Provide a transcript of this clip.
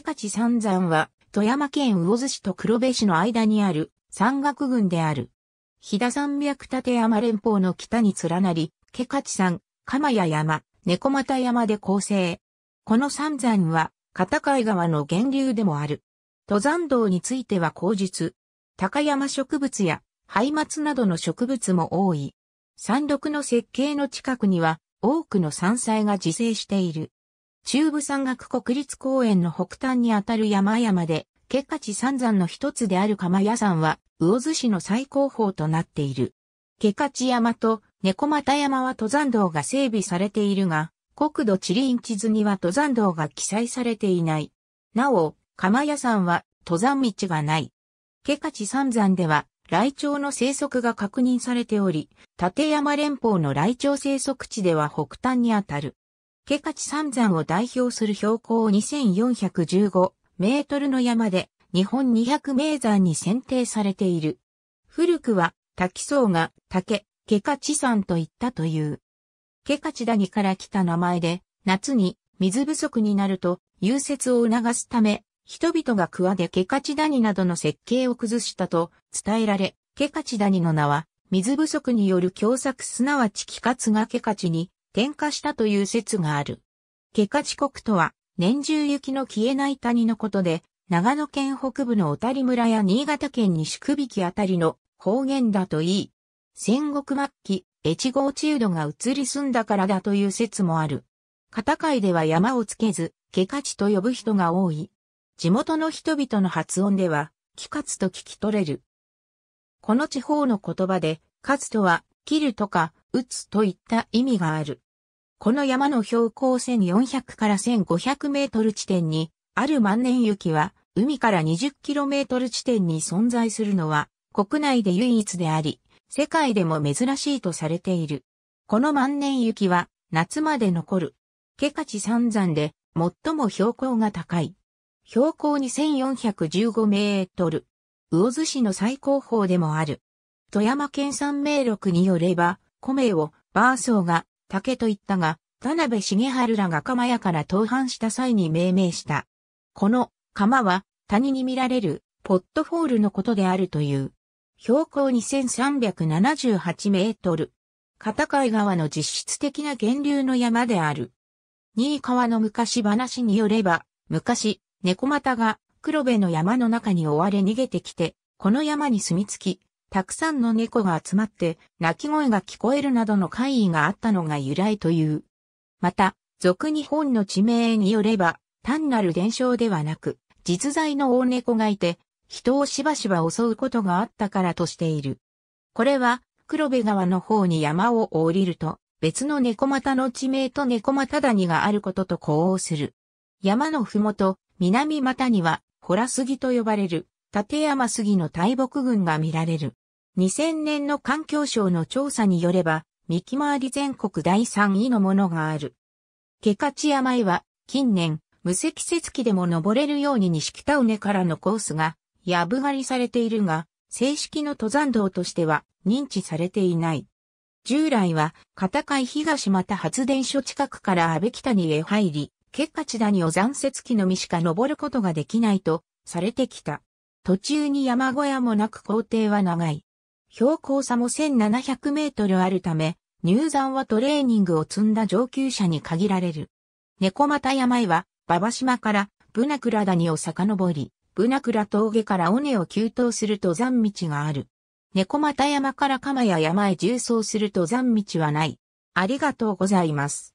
カチ三山は、富山県魚津市と黒部市の間にある山岳群である。飛騨山脈立山連峰の北に連なり、毛勝山、鎌谷山、猫又山で構成。この三山は、片海川の源流でもある。登山道については口述。高山植物や、ハイマツなどの植物も多い。山麓の設計の近くには、多くの山菜が自生している。中部山岳国立公園の北端にあたる山々で、ケカチ三山の一つである釜屋山は、魚津市の最高峰となっている。ケカチ山と猫又山は登山道が整備されているが、国土地理院地図には登山道が記載されていない。なお、釜屋山は登山道がない。ケカチ三山では、雷鳥の生息が確認されており、立山連峰の雷鳥生息地では北端にあたる。ケカチ三山を代表する標高2415メートルの山で、日本200名山に選定されている。古くは、滝層が竹、ケカチ山と言ったという。ケカチ谷から来た名前で、夏に水不足になると、融雪を促すため、人々が桑でケカチ谷などの設計を崩したと伝えられ、ケカチ谷の名は、水不足による凶作すなわち気活がケカチに点火したという説がある。ケカチ国とは、年中雪の消えない谷のことで、長野県北部の小谷村や新潟県西区引あたりの方言だといい、戦国末期、越後雨戸が移り住んだからだという説もある。片貝では山をつけず、ケカチと呼ぶ人が多い。地元の人々の発音では、キカツと聞き取れる。この地方の言葉で、カツとは、切るとか、打つといった意味がある。この山の標高1400から1500メートル地点に、ある万年雪は、海から2 0トル地点に存在するのは、国内で唯一であり、世界でも珍しいとされている。この万年雪は、夏まで残る。ケカチ三山で、最も標高が高い。標高2415メートル。魚津市の最高峰でもある。富山県産名録によれば、米をバーソーが竹と言ったが、田辺重春らが釜屋から投範した際に命名した。この釜は谷に見られるポットホールのことであるという。標高2378メートル。片貝川の実質的な源流の山である。新川の昔話によれば、昔、猫股が黒部の山の中に追われ逃げてきて、この山に住み着き、たくさんの猫が集まって鳴き声が聞こえるなどの怪異があったのが由来という。また、俗日本の地名によれば、単なる伝承ではなく、実在の大猫がいて、人をしばしば襲うことがあったからとしている。これは、黒部川の方に山を降りると、別の猫股の地名と猫股谷があることと呼応する。山のふもと、南股には、ホラ杉と呼ばれる、立山杉の大木群が見られる。2000年の環境省の調査によれば、幹回り全国第3位のものがある。ケカチ山へは、近年、無積雪期でも登れるように西北尾根からのコースが、やぶがりされているが、正式の登山道としては認知されていない。従来は、片貝東また発電所近くから安倍北にへ入り、ケカチ谷を残雪期のみしか登ることができないと、されてきた。途中に山小屋もなく工程は長い。標高差も1700メートルあるため、入山はトレーニングを積んだ上級者に限られる。猫又山へは、馬場島からブナクラ谷を遡り、ブナクラ峠から尾根を急登する登山道がある。猫又山から鎌谷山へ縦走する登山道はない。ありがとうございます。